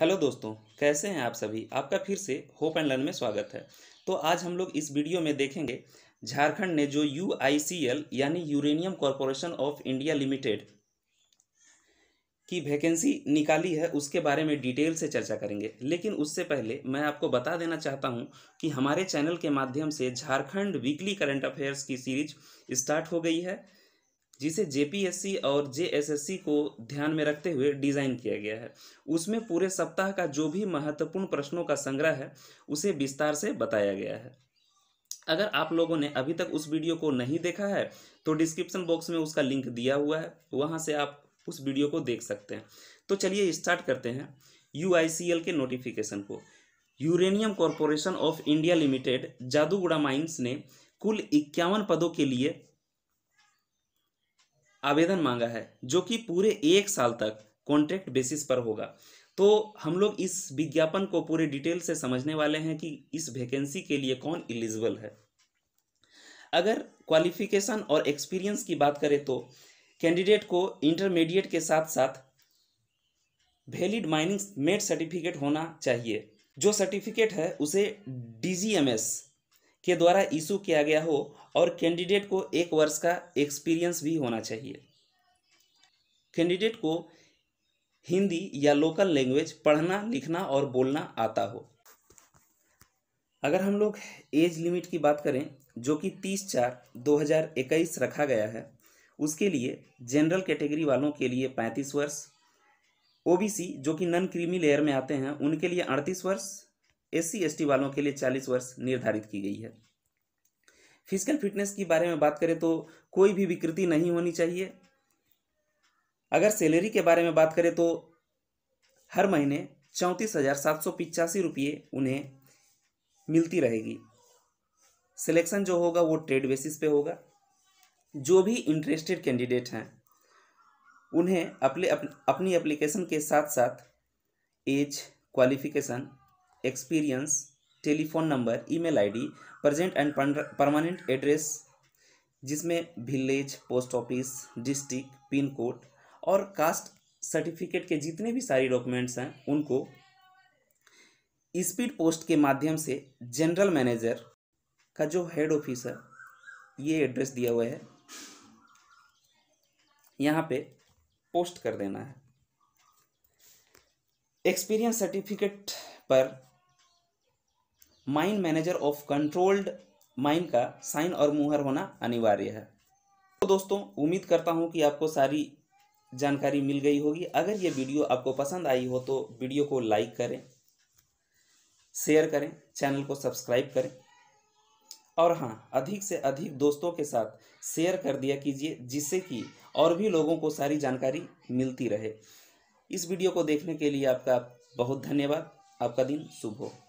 hello दोस्तों कैसे हैं आप सभी आपका फिर से होप एंड लर्न में स्वागत है तो आज हम लोग इस वीडियो में देखेंगे झारखंड ने जो यू यानी uranium corporation of India limited की वैकेंसी निकाली है उसके बारे में डिटेल से चर्चा करेंगे लेकिन उससे पहले मैं आपको बता देना चाहता हूं कि हमारे चैनल के माध्यम से झारखंड वीकली करंट अफेयर्स की सीरीज स्टार्ट हो गई है जिसे जेपीएससी और जेएसएससी को ध्यान में रखते हुए डिजाइन किया गया है उसमें पूरे सप्ताह का जो भी महत्वपूर्ण प्रश्नों का संग्रह है उसे विस्तार से बताया गया है अगर आप लोगों ने अभी तक उस वीडियो को नहीं देखा है तो डिस्क्रिप्शन बॉक्स में उसका लिंक दिया हुआ है वहाँ से आप उस वीडियो को देख सकते हैं तो चलिए स्टार्ट करते हैं यू के नोटिफिकेशन को uranium corporation of India limited Jaduguda mines ने कुल इक्यावन पदों के लिए आवेदन मांगा है जो कि पूरे एक साल तक कॉन्ट्रैक्ट बेसिस पर होगा तो हम लोग इस विज्ञापन को पूरे डिटेल से समझने वाले हैं कि इस वैकेंसी के लिए कौन एलिजिबल है अगर क्वालिफिकेशन और एक्सपीरियंस की बात करें तो कैंडिडेट को इंटरमीडिएट के साथ साथ वैलिड माइनिंग मेड सर्टिफिकेट होना चाहिए जो सर्टिफिकेट है उसे डी के द्वारा इशू किया गया हो और कैंडिडेट को एक वर्ष का एक्सपीरियंस भी होना चाहिए कैंडिडेट को हिंदी या लोकल लैंग्वेज पढ़ना लिखना और बोलना आता हो अगर हम लोग एज लिमिट की बात करें जो कि 30 चार 2021 रखा गया है उसके लिए जनरल कैटेगरी वालों के लिए 35 वर्ष ओबीसी जो कि नन क्रीमी लेयर में आते हैं उनके लिए 38 वर्ष एस सी वालों के लिए चालीस वर्ष निर्धारित की गई है फिजिकल फिटनेस के बारे में बात करें तो कोई भी विकृति नहीं होनी चाहिए अगर सैलरी के बारे में बात करें तो हर महीने चौंतीस हजार सात सौ पिचासी रुपये उन्हें मिलती रहेगी सिलेक्शन जो होगा वो ट्रेड बेसिस पे होगा जो भी इंटरेस्टेड कैंडिडेट हैं उन्हें अपने अपनी एप्लीकेशन के साथ साथ age qualification experience telephone number email ID present and permanent address जिसमें village post office district pin code और कास्ट सर्टिफिकेट के जितने भी सारे डॉक्यूमेंट्स हैं उनको स्पीड पोस्ट के माध्यम से जनरल मैनेजर का जो हेड ऑफिस है ये एड्रेस दिया हुआ है यहाँ पे पोस्ट कर देना है एक्सपीरियंस सर्टिफिकेट पर mine manager of controlled mine का साइन और मुहर होना अनिवार्य है तो दोस्तों उम्मीद करता हूँ कि आपको सारी जानकारी मिल गई होगी अगर ये वीडियो आपको पसंद आई हो तो वीडियो को लाइक करें शेयर करें चैनल को सब्सक्राइब करें और हाँ अधिक से अधिक दोस्तों के साथ शेयर कर दिया कीजिए जिससे कि और भी लोगों को सारी जानकारी मिलती रहे इस वीडियो को देखने के लिए आपका बहुत धन्यवाद आपका दिन शुभ हो